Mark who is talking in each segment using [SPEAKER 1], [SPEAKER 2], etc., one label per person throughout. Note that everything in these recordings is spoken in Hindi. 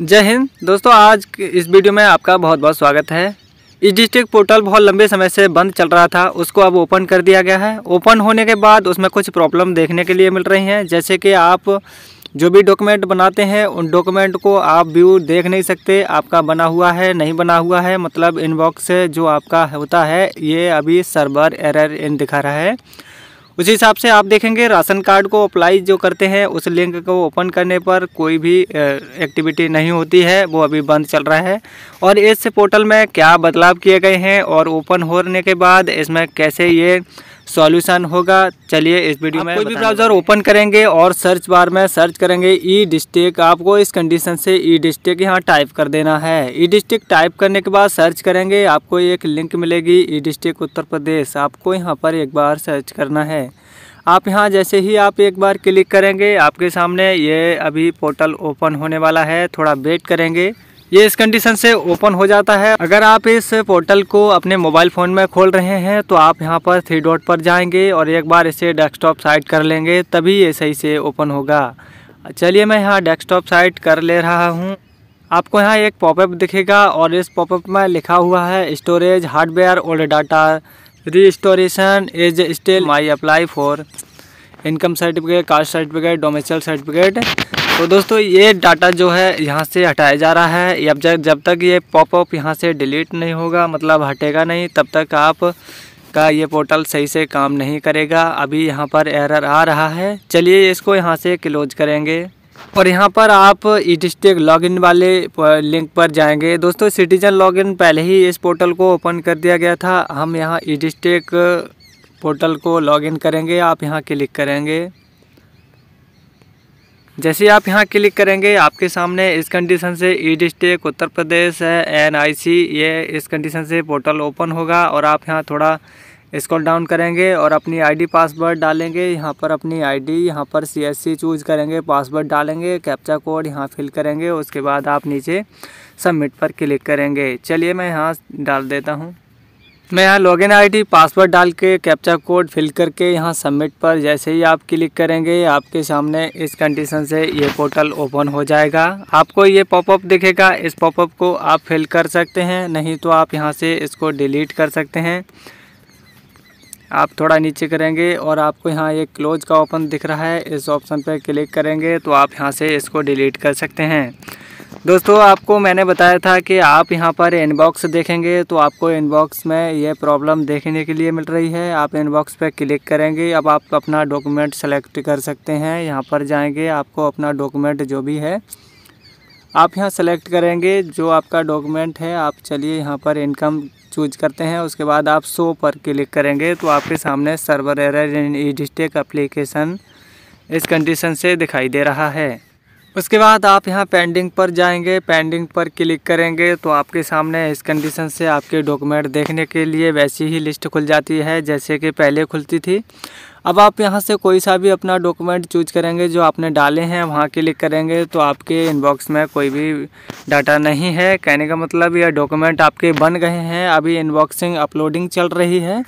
[SPEAKER 1] जय हिंद दोस्तों आज इस वीडियो में आपका बहुत बहुत स्वागत है ई डिस्ट्रिक्ट पोर्टल बहुत लंबे समय से बंद चल रहा था उसको अब ओपन कर दिया गया है ओपन होने के बाद उसमें कुछ प्रॉब्लम देखने के लिए मिल रही हैं जैसे कि आप जो भी डॉक्यूमेंट बनाते हैं उन डॉक्यूमेंट को आप व्यू देख नहीं सकते आपका बना हुआ है नहीं बना हुआ है मतलब इनबॉक्स जो आपका होता है ये अभी सर्वर एरर इन दिखा रहा है उस हिसाब से आप देखेंगे राशन कार्ड को अप्लाई जो करते हैं उस लिंक को ओपन करने पर कोई भी एक्टिविटी नहीं होती है वो अभी बंद चल रहा है और इस पोर्टल में क्या बदलाव किए गए हैं और ओपन होने के बाद इसमें कैसे ये सॉल्यूशन होगा चलिए इस वीडियो में कोई भी ब्राउज़र ओपन करेंगे और सर्च बार में सर्च करेंगे ई डिस्ट्रिक्ट आपको इस कंडीशन से ई डिस्ट्रिक्ट यहाँ टाइप कर देना है ई डिस्ट्रिक्ट टाइप करने के बाद सर्च करेंगे आपको एक लिंक मिलेगी ई डिस्ट्रिक्ट उत्तर प्रदेश आपको यहाँ पर एक बार सर्च करना है आप यहाँ जैसे ही आप एक बार क्लिक करेंगे आपके सामने ये अभी पोर्टल ओपन होने वाला है थोड़ा वेट करेंगे ये इस कंडीशन से ओपन हो जाता है अगर आप इस पोर्टल को अपने मोबाइल फ़ोन में खोल रहे हैं तो आप यहाँ पर थ्री डॉट पर जाएंगे और एक बार इसे डेस्कटॉप साइट कर लेंगे तभी ये सही से ओपन होगा चलिए मैं यहाँ डेस्कटॉप साइट कर ले रहा हूँ आपको यहाँ एक पॉपअप दिखेगा और इस पॉपअप में लिखा हुआ है storage hardware old data restoration is still my apply for income certificate caste certificate domicile certificate तो दोस्तों ये डाटा जो है यहाँ से हटाया जा रहा है अब जब जब तक ये पॉपअप यहाँ से डिलीट नहीं होगा मतलब हटेगा नहीं तब तक आप का ये पोर्टल सही से काम नहीं करेगा अभी यहाँ पर एरर आ रहा है चलिए इसको यहाँ से क्लोज करेंगे और यहाँ पर आप ई डिस्ट्रिक्ट लॉगिन वाले लिंक पर जाएंगे दोस्तों सिटीजन लॉगिन पहले ही इस पोर्टल को ओपन कर दिया गया था हम यहाँ ई डिस्ट्रिक्ट पोर्टल को लॉगिन करेंगे आप यहाँ क्लिक करेंगे जैसे आप यहाँ क्लिक करेंगे आपके सामने इस कंडीशन से e e district Uttar Pradesh N I C ये इस कंडीशन से पोर्टल ओपन होगा और आप यहाँ थोड़ा स्क्रॉल डाउन करेंगे और अपनी आईडी पासवर्ड डालेंगे यहाँ पर अपनी आईडी यहाँ पर सीएससी चूज करेंगे पासवर्ड डालेंगे कैप्चा कोड यहाँ फिल करेंगे उसके बाद आप नीचे सबमिट पर क्लिक करेंगे चलिए मैं यहाँ डाल देता हूँ मैं यहाँ लॉगिन आईडी पासवर्ड डाल के कैप्चा कोड फिल करके यहाँ सबमिट पर जैसे ही आप क्लिक करेंगे आपके सामने इस कंडीशन से ये पोर्टल ओपन हो जाएगा आपको ये पॉपअप दिखेगा इस पॉपअप को आप फिल कर सकते हैं नहीं तो आप यहाँ से इसको डिलीट कर सकते हैं आप थोड़ा नीचे करेंगे और आपको यहाँ ये क्लोज का ऑप्शन दिख रहा है इस ऑप्शन पर क्लिक करेंगे तो आप यहाँ से इसको डिलीट कर सकते हैं दोस्तों आपको मैंने बताया था कि आप यहाँ पर इनबॉक्स देखेंगे तो आपको इनबॉक्स में ये प्रॉब्लम देखने के लिए मिल रही है आप इनबॉक्स पर क्लिक करेंगे अब आप अपना डॉक्यूमेंट सेलेक्ट कर सकते हैं यहाँ पर जाएंगे आपको अपना डॉक्यूमेंट जो भी है आप यहाँ सेलेक्ट करेंगे जो आपका डॉक्यूमेंट है आप चलिए यहाँ पर इनकम चूज करते हैं उसके बाद आप सो पर क्लिक करेंगे तो आपके सामने सर्वर एर इन ई डिस्टेक अप्लीकेशन इस कंडीशन से दिखाई दे रहा है उसके बाद आप यहाँ पेंडिंग पर जाएंगे पेंडिंग पर क्लिक करेंगे तो आपके सामने इस कंडीशन से आपके डॉक्यूमेंट देखने के लिए वैसी ही लिस्ट खुल जाती है जैसे कि पहले खुलती थी अब आप यहाँ से कोई सा भी अपना डॉक्यूमेंट चूज करेंगे जो आपने डाले हैं वहाँ क्लिक करेंगे तो आपके इनबॉक्स में कोई भी डाटा नहीं है कहने का मतलब यह डॉक्यूमेंट आपके बन गए हैं अभी इनबॉक्सिंग अपलोडिंग चल रही है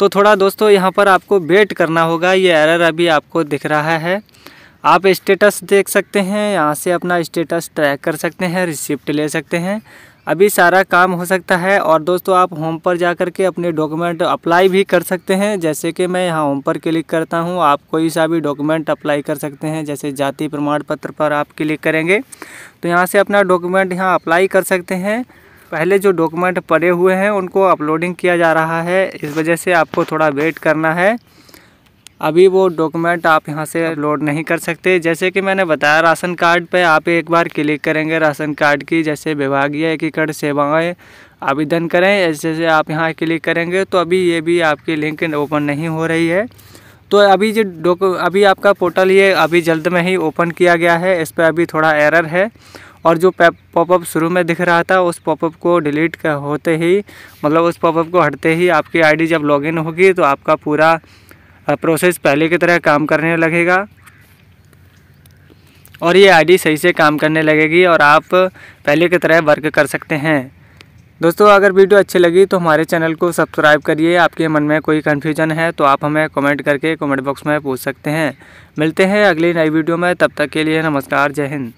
[SPEAKER 1] तो थोड़ा दोस्तों यहाँ पर आपको वेट करना होगा ये एरर अभी आपको दिख रहा है आप स्टेटस देख सकते हैं यहाँ से अपना स्टेटस ट्रैक कर सकते हैं रिसिप्ट ले सकते हैं अभी सारा काम हो सकता है और दोस्तों आप होम पर जा कर के अपने डॉक्यूमेंट अप्लाई भी कर सकते हैं जैसे कि मैं यहाँ होम पर क्लिक करता हूँ आप कोई सा भी डॉक्यूमेंट अप्लाई कर सकते हैं जैसे जाति प्रमाण पत्र पर आप क्लिक करेंगे तो यहाँ से अपना डॉक्यूमेंट यहाँ अप्लाई कर सकते हैं पहले जो डॉक्यूमेंट पड़े हुए हैं उनको अपलोडिंग किया जा रहा है इस वजह से आपको थोड़ा वेट करना है अभी वो डॉक्यूमेंट आप यहाँ से लोड नहीं कर सकते जैसे कि मैंने बताया राशन कार्ड पर आप एक बार क्लिक करेंगे राशन कार्ड की जैसे विभागीय एकीकरण सेवाएँ आवेदन करें जैसे आप यहाँ क्लिक करेंगे तो अभी ये भी आपकी लिंक ओपन नहीं हो रही है तो अभी जो डॉक्यू अभी आपका पोर्टल ये अभी जल्द में ही ओपन किया गया है इस पर अभी थोड़ा एरर है और जो पॉपअप शुरू में दिख रहा था उस पॉपअप को डिलीट होते ही मतलब उस पॉपअप को हटते ही आपकी आईडी जब लॉगिन होगी तो आपका पूरा प्रोसेस पहले की तरह काम करने लगेगा और ये आईडी सही से काम करने लगेगी और आप पहले की तरह वर्क कर सकते हैं दोस्तों अगर वीडियो अच्छी लगी तो हमारे चैनल को सब्सक्राइब करिए आपके मन में कोई कन्फ्यूजन है तो आप हमें कमेंट करके कमेंट बॉक्स में पूछ सकते हैं मिलते हैं अगली नई वीडियो में तब तक के लिए नमस्कार जय हिंद